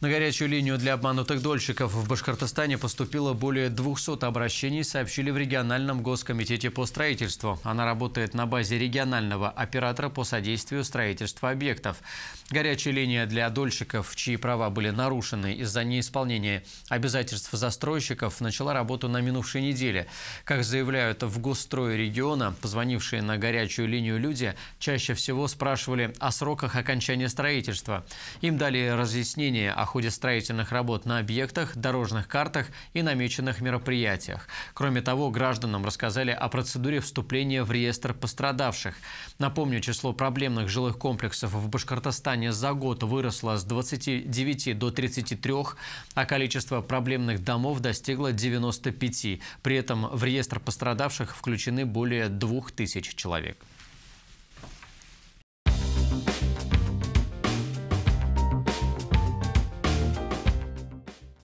На горячую линию для обманутых дольщиков в Башкортостане поступило более 200 обращений, сообщили в региональном госкомитете по строительству. Она работает на базе регионального оператора по содействию строительства объектов. Горячая линия для дольщиков, чьи права были нарушены из-за неисполнения обязательств застройщиков, начала работу на минувшей неделе. Как заявляют в госстрое региона, позвонившие на горячую линию люди чаще всего спрашивали о сроках окончания строительства. Им дали разъяснение о ходе строительных работ на объектах, дорожных картах и намеченных мероприятиях. Кроме того, гражданам рассказали о процедуре вступления в реестр пострадавших. Напомню, число проблемных жилых комплексов в Башкортостане за год выросло с 29 до 33, а количество проблемных домов достигло 95. При этом в реестр пострадавших включены более 2000 человек.